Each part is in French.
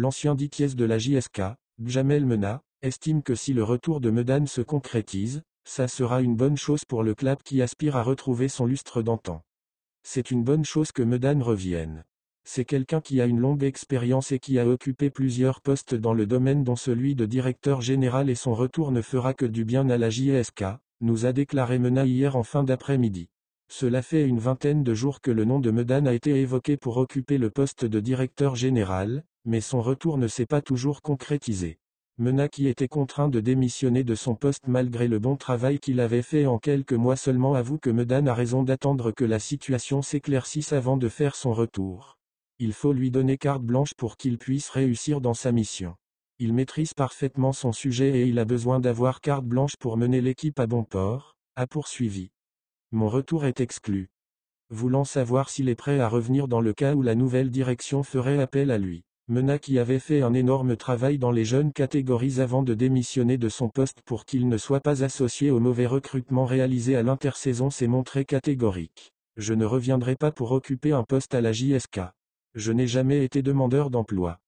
L'ancien dithiès de la JSK, Djamel Mena, estime que si le retour de Medane se concrétise, ça sera une bonne chose pour le club qui aspire à retrouver son lustre d'antan. C'est une bonne chose que Medane revienne. C'est quelqu'un qui a une longue expérience et qui a occupé plusieurs postes dans le domaine dont celui de directeur général et son retour ne fera que du bien à la JSK, nous a déclaré Mena hier en fin d'après-midi. Cela fait une vingtaine de jours que le nom de Medane a été évoqué pour occuper le poste de directeur général, mais son retour ne s'est pas toujours concrétisé. Mena qui était contraint de démissionner de son poste malgré le bon travail qu'il avait fait en quelques mois seulement avoue que Medane a raison d'attendre que la situation s'éclaircisse avant de faire son retour. Il faut lui donner carte blanche pour qu'il puisse réussir dans sa mission. Il maîtrise parfaitement son sujet et il a besoin d'avoir carte blanche pour mener l'équipe à bon port, a poursuivi. Mon retour est exclu. Voulant savoir s'il est prêt à revenir dans le cas où la nouvelle direction ferait appel à lui. Mena qui avait fait un énorme travail dans les jeunes catégories avant de démissionner de son poste pour qu'il ne soit pas associé au mauvais recrutement réalisé à l'intersaison s'est montré catégorique. Je ne reviendrai pas pour occuper un poste à la JSK. Je n'ai jamais été demandeur d'emploi.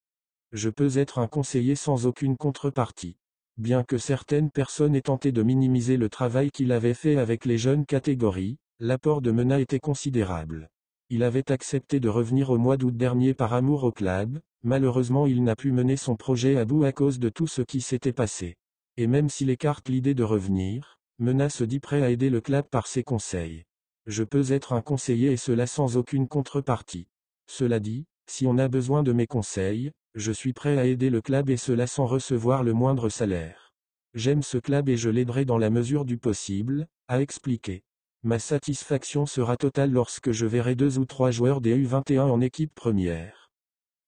Je peux être un conseiller sans aucune contrepartie. Bien que certaines personnes aient tenté de minimiser le travail qu'il avait fait avec les jeunes catégories, l'apport de Mena était considérable. Il avait accepté de revenir au mois d'août dernier par amour au club, malheureusement il n'a pu mener son projet à bout à cause de tout ce qui s'était passé. Et même s'il écarte l'idée de revenir, Mena se dit prêt à aider le club par ses conseils. Je peux être un conseiller et cela sans aucune contrepartie. Cela dit, si on a besoin de mes conseils, je suis prêt à aider le club et cela sans recevoir le moindre salaire. J'aime ce club et je l'aiderai dans la mesure du possible, a expliqué. Ma satisfaction sera totale lorsque je verrai deux ou trois joueurs des U21 en équipe première.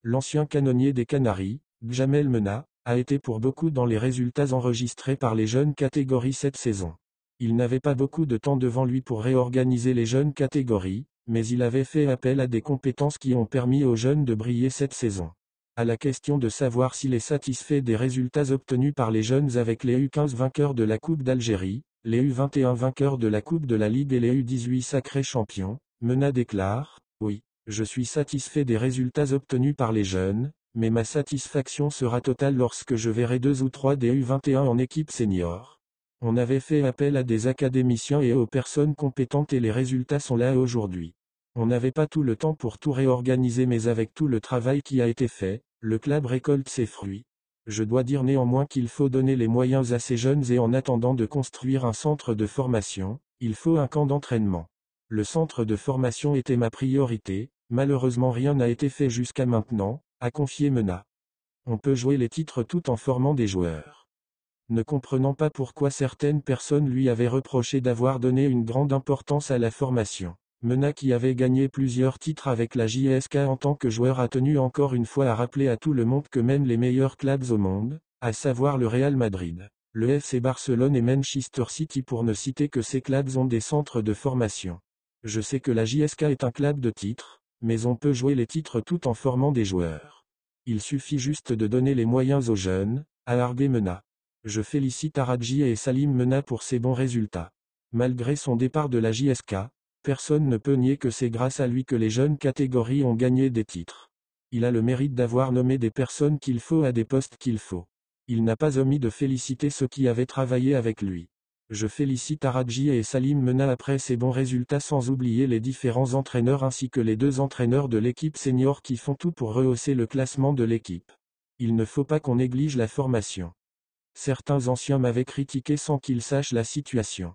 L'ancien canonnier des Canaries, Jamel Mena, a été pour beaucoup dans les résultats enregistrés par les jeunes catégories cette saison. Il n'avait pas beaucoup de temps devant lui pour réorganiser les jeunes catégories, mais il avait fait appel à des compétences qui ont permis aux jeunes de briller cette saison. À la question de savoir s'il est satisfait des résultats obtenus par les jeunes avec les U15 vainqueurs de la Coupe d'Algérie, les U21 vainqueurs de la Coupe de la Ligue et les U18 sacrés champions, Mena déclare, oui, je suis satisfait des résultats obtenus par les jeunes, mais ma satisfaction sera totale lorsque je verrai deux ou trois des U21 en équipe senior. On avait fait appel à des académiciens et aux personnes compétentes et les résultats sont là aujourd'hui. On n'avait pas tout le temps pour tout réorganiser mais avec tout le travail qui a été fait, le club récolte ses fruits. Je dois dire néanmoins qu'il faut donner les moyens à ces jeunes et en attendant de construire un centre de formation, il faut un camp d'entraînement. Le centre de formation était ma priorité, malheureusement rien n'a été fait jusqu'à maintenant, a confié Mena. On peut jouer les titres tout en formant des joueurs. Ne comprenant pas pourquoi certaines personnes lui avaient reproché d'avoir donné une grande importance à la formation. Mena qui avait gagné plusieurs titres avec la JSK en tant que joueur a tenu encore une fois à rappeler à tout le monde que même les meilleurs clubs au monde, à savoir le Real Madrid, le FC Barcelone et Manchester City pour ne citer que ces clubs ont des centres de formation. Je sais que la JSK est un club de titres, mais on peut jouer les titres tout en formant des joueurs. Il suffit juste de donner les moyens aux jeunes, à Argué Mena. Je félicite Aradji et Salim Mena pour ses bons résultats. Malgré son départ de la JSK, Personne ne peut nier que c'est grâce à lui que les jeunes catégories ont gagné des titres. Il a le mérite d'avoir nommé des personnes qu'il faut à des postes qu'il faut. Il n'a pas omis de féliciter ceux qui avaient travaillé avec lui. Je félicite Aradji et Salim Mena après ces bons résultats sans oublier les différents entraîneurs ainsi que les deux entraîneurs de l'équipe senior qui font tout pour rehausser le classement de l'équipe. Il ne faut pas qu'on néglige la formation. Certains anciens m'avaient critiqué sans qu'ils sachent la situation.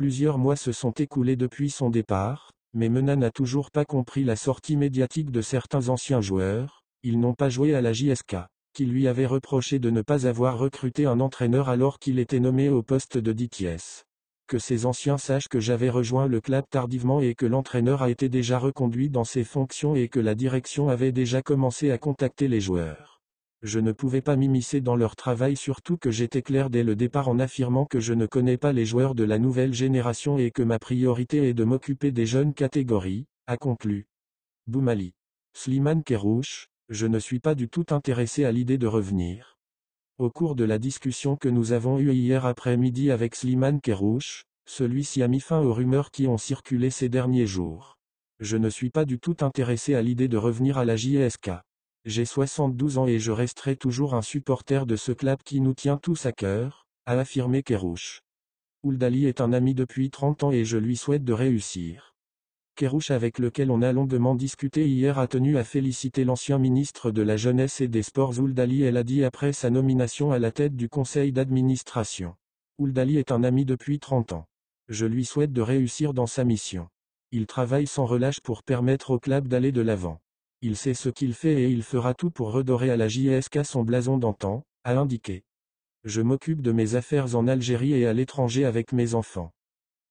Plusieurs mois se sont écoulés depuis son départ, mais Mena n'a toujours pas compris la sortie médiatique de certains anciens joueurs, ils n'ont pas joué à la JSK, qui lui avait reproché de ne pas avoir recruté un entraîneur alors qu'il était nommé au poste de DTS. Que ces anciens sachent que j'avais rejoint le club tardivement et que l'entraîneur a été déjà reconduit dans ses fonctions et que la direction avait déjà commencé à contacter les joueurs. Je ne pouvais pas m'immiscer dans leur travail surtout que j'étais clair dès le départ en affirmant que je ne connais pas les joueurs de la nouvelle génération et que ma priorité est de m'occuper des jeunes catégories, a conclu. Boumali. Slimane Kerouche, je ne suis pas du tout intéressé à l'idée de revenir. Au cours de la discussion que nous avons eue hier après-midi avec Slimane Kerouche, celui-ci a mis fin aux rumeurs qui ont circulé ces derniers jours. Je ne suis pas du tout intéressé à l'idée de revenir à la JSK. J'ai 72 ans et je resterai toujours un supporter de ce club qui nous tient tous à cœur, a affirmé Kerouche. Ouldali est un ami depuis 30 ans et je lui souhaite de réussir. Kerouche avec lequel on a longuement discuté hier a tenu à féliciter l'ancien ministre de la Jeunesse et des Sports Ouldali a dit après sa nomination à la tête du conseil d'administration. Ouldali est un ami depuis 30 ans. Je lui souhaite de réussir dans sa mission. Il travaille sans relâche pour permettre au club d'aller de l'avant. Il sait ce qu'il fait et il fera tout pour redorer à la JSK son blason d'antan, a indiqué. Je m'occupe de mes affaires en Algérie et à l'étranger avec mes enfants.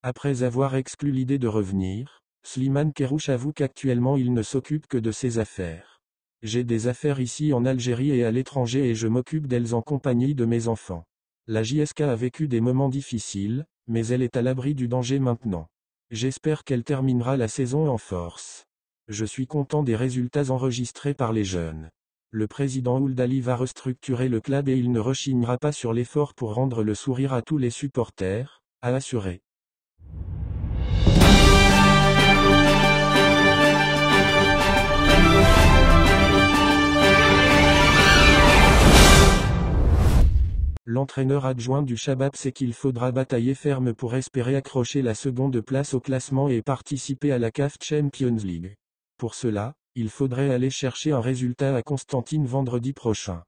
Après avoir exclu l'idée de revenir, Slimane Kerouch avoue qu'actuellement il ne s'occupe que de ses affaires. J'ai des affaires ici en Algérie et à l'étranger et je m'occupe d'elles en compagnie de mes enfants. La JSK a vécu des moments difficiles, mais elle est à l'abri du danger maintenant. J'espère qu'elle terminera la saison en force. Je suis content des résultats enregistrés par les jeunes. Le président Ouldali va restructurer le club et il ne rechignera pas sur l'effort pour rendre le sourire à tous les supporters, a assuré. L'entraîneur adjoint du Shabab sait qu'il faudra batailler ferme pour espérer accrocher la seconde place au classement et participer à la CAF Champions League. Pour cela, il faudrait aller chercher un résultat à Constantine vendredi prochain.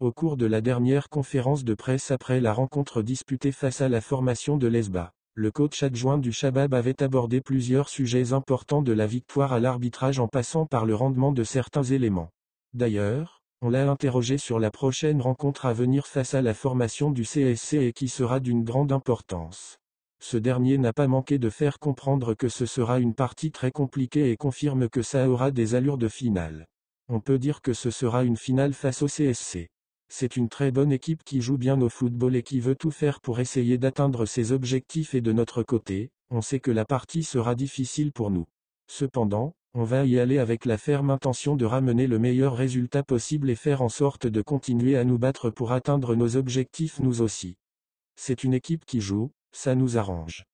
Au cours de la dernière conférence de presse après la rencontre disputée face à la formation de l'ESBA, le coach adjoint du Shabab avait abordé plusieurs sujets importants de la victoire à l'arbitrage en passant par le rendement de certains éléments. D'ailleurs, on l'a interrogé sur la prochaine rencontre à venir face à la formation du CSC et qui sera d'une grande importance ce dernier n'a pas manqué de faire comprendre que ce sera une partie très compliquée et confirme que ça aura des allures de finale. On peut dire que ce sera une finale face au CSC. C'est une très bonne équipe qui joue bien au football et qui veut tout faire pour essayer d'atteindre ses objectifs et de notre côté, on sait que la partie sera difficile pour nous. Cependant, on va y aller avec la ferme intention de ramener le meilleur résultat possible et faire en sorte de continuer à nous battre pour atteindre nos objectifs nous aussi. C'est une équipe qui joue, ça nous arrange.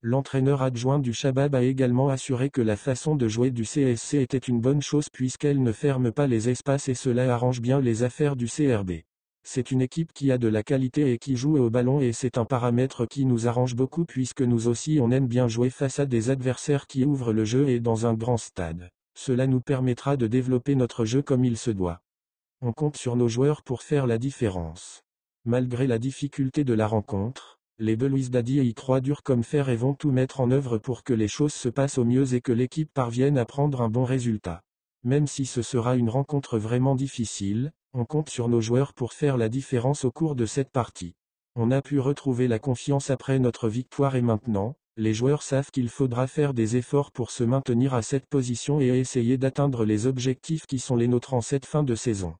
L'entraîneur adjoint du Shabab a également assuré que la façon de jouer du CSC était une bonne chose puisqu'elle ne ferme pas les espaces et cela arrange bien les affaires du CRB. C'est une équipe qui a de la qualité et qui joue au ballon et c'est un paramètre qui nous arrange beaucoup puisque nous aussi on aime bien jouer face à des adversaires qui ouvrent le jeu et dans un grand stade. Cela nous permettra de développer notre jeu comme il se doit. On compte sur nos joueurs pour faire la différence. Malgré la difficulté de la rencontre, les Belouis Daddy y croient dur comme fer et vont tout mettre en œuvre pour que les choses se passent au mieux et que l'équipe parvienne à prendre un bon résultat. Même si ce sera une rencontre vraiment difficile, on compte sur nos joueurs pour faire la différence au cours de cette partie. On a pu retrouver la confiance après notre victoire et maintenant, les joueurs savent qu'il faudra faire des efforts pour se maintenir à cette position et essayer d'atteindre les objectifs qui sont les nôtres en cette fin de saison.